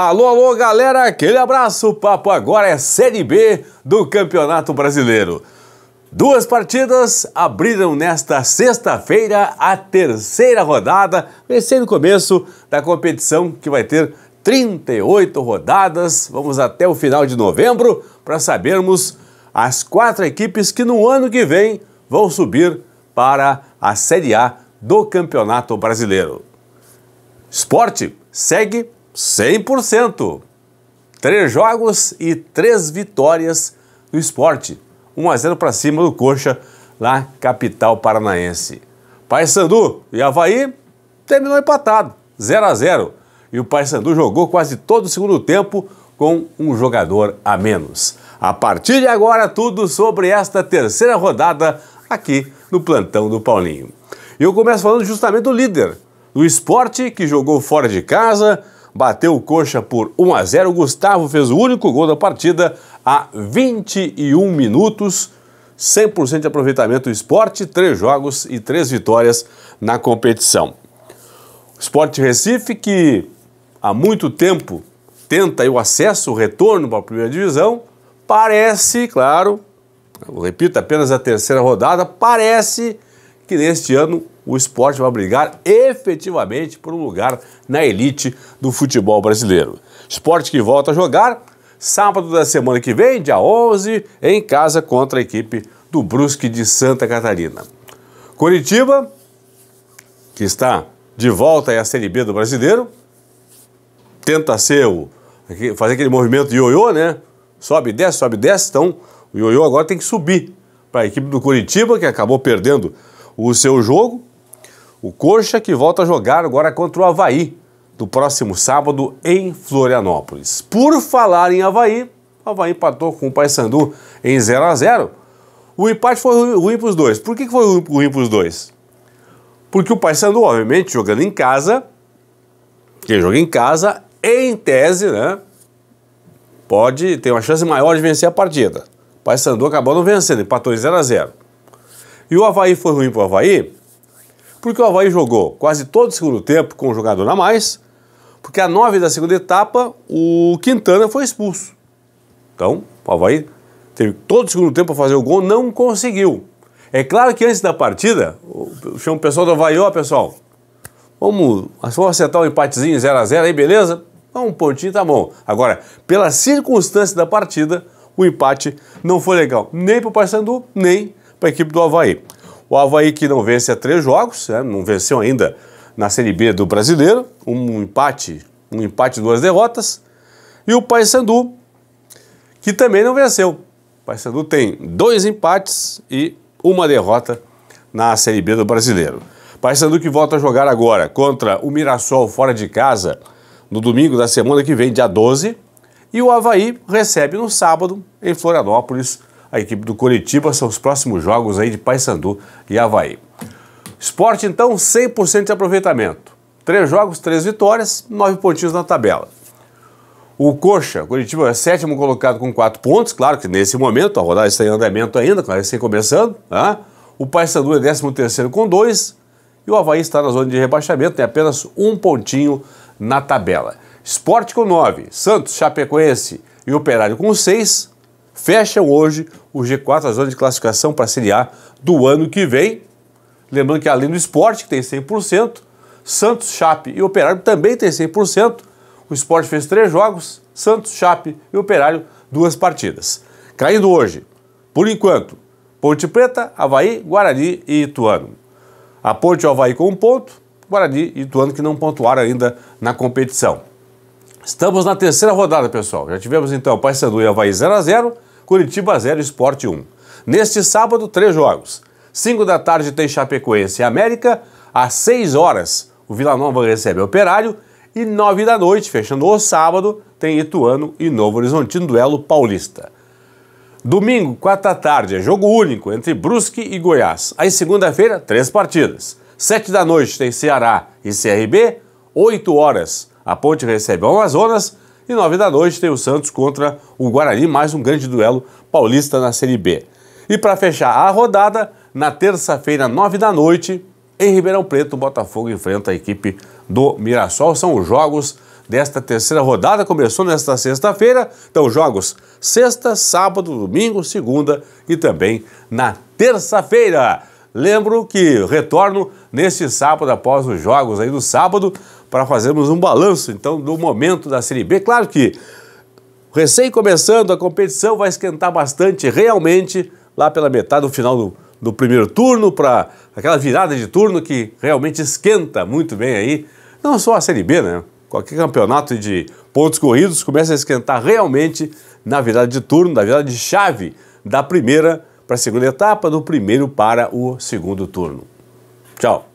Alô, alô, galera, aquele abraço. O papo agora é Série B do Campeonato Brasileiro. Duas partidas abriram nesta sexta-feira a terceira rodada, vencendo o começo da competição que vai ter 38 rodadas. Vamos até o final de novembro para sabermos as quatro equipes que no ano que vem vão subir para a Série A do Campeonato Brasileiro. Esporte segue 100%. Três jogos e três vitórias do esporte. 1 a 0 para cima do Coxa, lá capital paranaense. Paysandu e Havaí terminou empatado, 0 a 0. E o Paysandu jogou quase todo o segundo tempo com um jogador a menos. A partir de agora, tudo sobre esta terceira rodada aqui no plantão do Paulinho. E eu começo falando justamente do líder, do esporte que jogou fora de casa, bateu o coxa por 1 a 0. Gustavo fez o único gol da partida a 21 minutos. 100% de aproveitamento do esporte, três jogos e três vitórias na competição. O Esporte Recife, que há muito tempo tenta o acesso, o retorno para a primeira divisão, parece, claro, repito, apenas a terceira rodada, parece que neste ano o esporte vai brigar efetivamente por um lugar na elite do futebol brasileiro. Esporte que volta a jogar sábado da semana que vem, dia 11, em casa contra a equipe do Brusque de Santa Catarina. Curitiba, que está de volta à Série B do Brasileiro, tenta ser o, fazer aquele movimento ioiô, né? Sobe, desce, sobe, desce. Então, o ioiô agora tem que subir para a equipe do Curitiba, que acabou perdendo o seu jogo, o Coxa que volta a jogar agora contra o Havaí, do próximo sábado em Florianópolis. Por falar em Havaí, o Havaí empatou com o Paysandu em 0 a 0 O empate foi ruim para os dois. Por que foi ruim para os dois? Porque o Paysandu, obviamente, jogando em casa, quem joga em casa, em tese, né, pode ter uma chance maior de vencer a partida. O Paysandu acabou não vencendo, empatou em 0 a 0 E o Havaí foi ruim para o Havaí porque o Havaí jogou quase todo o segundo tempo com um jogador a mais, porque a nove da segunda etapa o Quintana foi expulso. Então, o Havaí teve todo o segundo tempo para fazer o gol, não conseguiu. É claro que antes da partida, chamo o pessoal do Havaí, ó, pessoal, vamos, vamos acertar um empatezinho 0x0 zero, aí, beleza? Um pontinho tá bom. Agora, pela circunstância da partida, o empate não foi legal, nem para o Paysandu, nem para a equipe do Havaí. O Havaí que não vence há três jogos, né, não venceu ainda na Série B do Brasileiro, um empate, um empate duas derrotas. E o Paysandu, que também não venceu. O Paysandu tem dois empates e uma derrota na Série B do Brasileiro. Paysandu que volta a jogar agora contra o Mirassol fora de casa no domingo da semana que vem, dia 12. E o Havaí recebe no sábado, em Florianópolis, a equipe do Curitiba. São os próximos jogos aí de Paysandu e Havaí. Esporte, então, 100% de aproveitamento. Três jogos, três vitórias, nove pontinhos na tabela. O Coxa, Curitiba é sétimo colocado com quatro pontos, claro que nesse momento a rodada está em andamento ainda, claro, recém começando. Né? O Paysandu é décimo terceiro com dois e o Havaí está na zona de rebaixamento, tem apenas um pontinho na tabela. Esporte com nove, Santos, Chapecoense e Operário com seis, fecham hoje o G4, a zona de classificação para a Série A do ano que vem. Lembrando que além do esporte, que tem 100%, Santos, Chape e Operário também tem 100%. O esporte fez três jogos, Santos, Chape e Operário duas partidas. Caindo hoje, por enquanto, Ponte Preta, Havaí, Guarani e Ituano. A Ponte e o Havaí com um ponto, Guarani e Ituano que não pontuaram ainda na competição. Estamos na terceira rodada, pessoal. Já tivemos então Paysandu e Havaí 0x0, Curitiba 0 Esporte 1. Neste sábado, três jogos. 5 da tarde tem Chapecoense e América, às 6 horas o Vila Nova recebe Operário e 9 da noite, fechando o sábado, tem Ituano e Novo Horizonte duelo paulista. Domingo, 4 da tarde, é jogo único entre Brusque e Goiás. Aí segunda-feira, três partidas. 7 da noite tem Ceará e CRB, 8 horas a Ponte recebe o Amazonas e nove da noite tem o Santos contra o Guarani, mais um grande duelo paulista na Série B. E para fechar a rodada, na terça-feira, nove da noite, em Ribeirão Preto, o Botafogo enfrenta a equipe do Mirassol. São os jogos desta terceira rodada. Começou nesta sexta-feira. Então, jogos sexta, sábado, domingo, segunda e também na terça-feira. Lembro que retorno neste sábado, após os jogos aí do sábado, para fazermos um balanço, então, do momento da Série B. Claro que, recém começando, a competição vai esquentar bastante, realmente, lá pela metade do final do, do primeiro turno, para aquela virada de turno que realmente esquenta muito bem aí, não só a Série B, né? Qualquer campeonato de pontos corridos começa a esquentar realmente na virada de turno, na virada de chave da primeira para a segunda etapa, do primeiro para o segundo turno. Tchau.